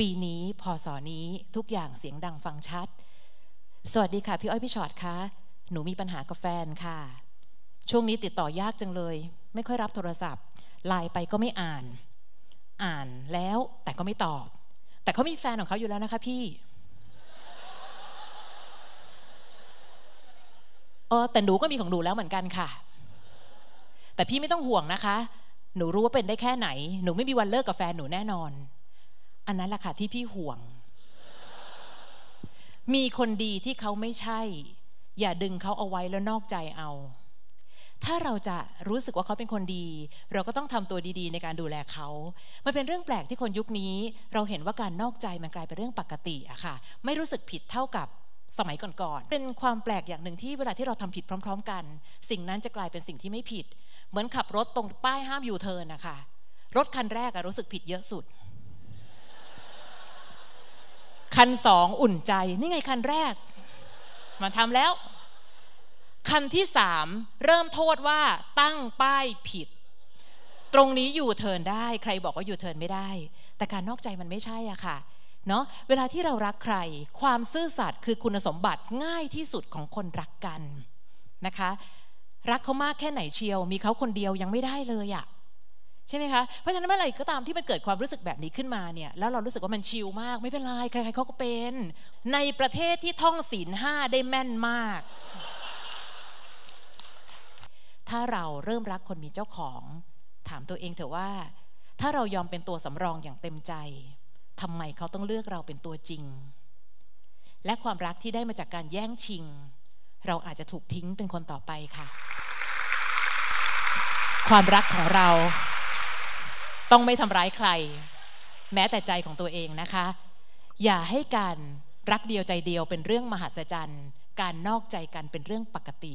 ปีนี้พอสอนี้ทุกอย่างเสียงดังฟังชัด สวัสดีค่ะ พี่อ้อยพี่ชอดคะหนูมีปัญหากับแฟนค่ะ ช่วงนี้ติดต่อยากจังเลย ไม่ค่อยรับโทรศัพท์ ไลน์ไปก็ไม่อ่าน อ่านแล้ว แต่ก็ไม่ตอบ แต่เขามีแฟนของเขาอยู่แล้วนะคะ พี่เออแต่หนูก็มีของหนูแล้วเหมือนกันค่ะ แต่พี่ไม่ต้องห่วงนะคะ หนูรู้ว่าเป็นได้แค่ไหน หนูไม่มีวันเลิกกับแฟนหนูแน่นอนอันนั้นแหละค่ะที่พี่ห่วง มีคนดีที่เขาไม่ใช่ อย่าดึงเขาเอาไว้แล้วนอกใจเอา ถ้าเราจะรู้สึกว่าเขาเป็นคนดี เราก็ต้องทำตัวดีๆในการดูแลเขา มันเป็นเรื่องแปลกที่คนยุคนี้ เราเห็นว่าการนอกใจมันกลายเป็นเรื่องปกติอะค่ะ ไม่รู้สึกผิดเท่ากับสมัยก่อนๆ เป็นความแปลกอย่างหนึ่งที่เวลาที่เราทำผิดพร้อมๆกัน สิ่งนั้นจะกลายเป็นสิ่งที่ไม่ผิด เหมือนขับรถตรงป้ายห้ามอยู่เทินนะคะ รถคันแรกอะรู้สึกผิดเยอะสุดคันสองอุ่นใจ นี่ไงคันแรก มาทำแล้ว คันที่สามเริ่มโทษว่าตั้งป้ายผิด ตรงนี้อยู่เทินได้ ใครบอกว่าอยู่เทินไม่ได้ แต่การนอกใจมันไม่ใช่อ่ะค่ะเนาะเวลาที่เรารักใคร ความซื่อสัตย์คือคุณสมบัติง่ายที่สุดของคนรักกันนะคะ รักเขามากแค่ไหนเชียว มีเขาคนเดียวยังไม่ได้เลยอะใช่ไหมคะ เพราะฉะนั้นเมื่อไหร่ก็ตามที่มันเกิดความรู้สึกแบบนี้ขึ้นมาเนี่ย แล้วเรารู้สึกว่ามันชิลมาก ไม่เป็นไรใครๆเขาก็เป็น ในประเทศที่ท่องศีลห้าได้แม่นมาก ถ้าเราเริ่มรักคนมีเจ้าของ ถามตัวเองเถอะว่า ถ้าเรายอมเป็นตัวสำรองอย่างเต็มใจทำไมเขาต้องเลือกเราเป็นตัวจริง และความรักที่ได้มาจากการแย่งชิง เราอาจจะถูกทิ้งเป็นคนต่อไปค่ะ ความรักของเราต้องไม่ทำร้ายใคร แม้แต่ใจของตัวเองนะคะ อย่าให้การรักเดียวใจเดียวเป็นเรื่องมหัศจรรย์ การนอกใจกันเป็นเรื่องปกติ